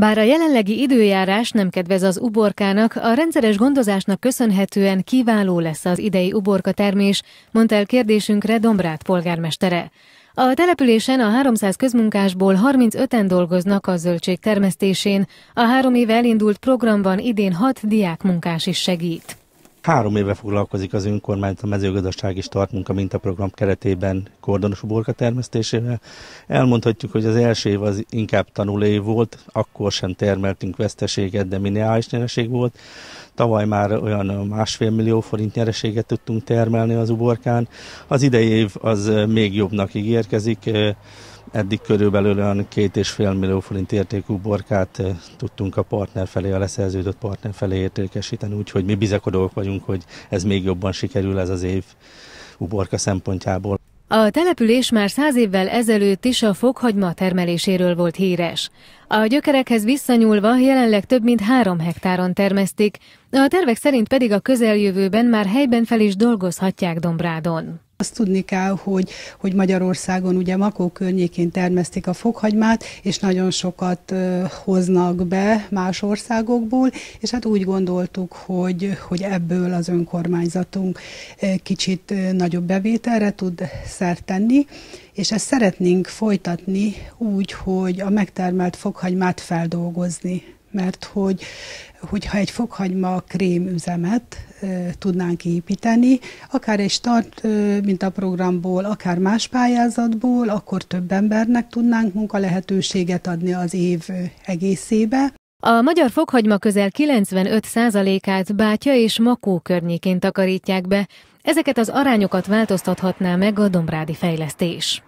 Bár a jelenlegi időjárás nem kedvez az uborkának, a rendszeres gondozásnak köszönhetően kiváló lesz az idei uborka termés, mondta el kérdésünkre Dombrát polgármestere. A településen a 300 közmunkásból 35-en dolgoznak a zöldség termesztésén. A három éve elindult programban idén 6 diákmunkás is segít. Három éve foglalkozik az önkormányzat a mezőgazdaság és tartmunka mintaprogram keretében kordonos uborka termesztésével. Elmondhatjuk, hogy az első év az inkább tanulé volt, akkor sem termeltünk veszteséget, de minimális nyereség volt. Tavaly már olyan másfél millió forint nyereséget tudtunk termelni az uborkán. Az idei év az még jobbnak ígérkezik. Eddig körülbelül olyan két és fél millió forint értékű borkát eh, tudtunk a partner felé, a leszerződött partner felé értékesíteni, úgyhogy mi bizakodók vagyunk, hogy ez még jobban sikerül ez az év uborka szempontjából. A település már száz évvel ezelőtt is a fokhagyma termeléséről volt híres. A gyökerekhez visszanyúlva jelenleg több mint három hektáron termesztik, a tervek szerint pedig a közeljövőben már helyben fel is dolgozhatják Dombrádon. Azt tudni kell, hogy, hogy Magyarországon ugye Makó környékén termesztik a fokhagymát, és nagyon sokat hoznak be más országokból, és hát úgy gondoltuk, hogy, hogy ebből az önkormányzatunk kicsit nagyobb bevételre tud szert tenni, és ezt szeretnénk folytatni úgy, hogy a megtermelt fokhagymát feldolgozni mert hogy hogyha egy fokhagyma krém üzemet e, tudnánk építeni, akár egy start e, mint a programból, akár más pályázatból, akkor több embernek tudnánk munkalehetőséget adni az év egészébe. A magyar fokhagyma közel 95%-át Bátya és Makó környékén takarítják be, ezeket az arányokat változtathatná meg a Dombrádi fejlesztés.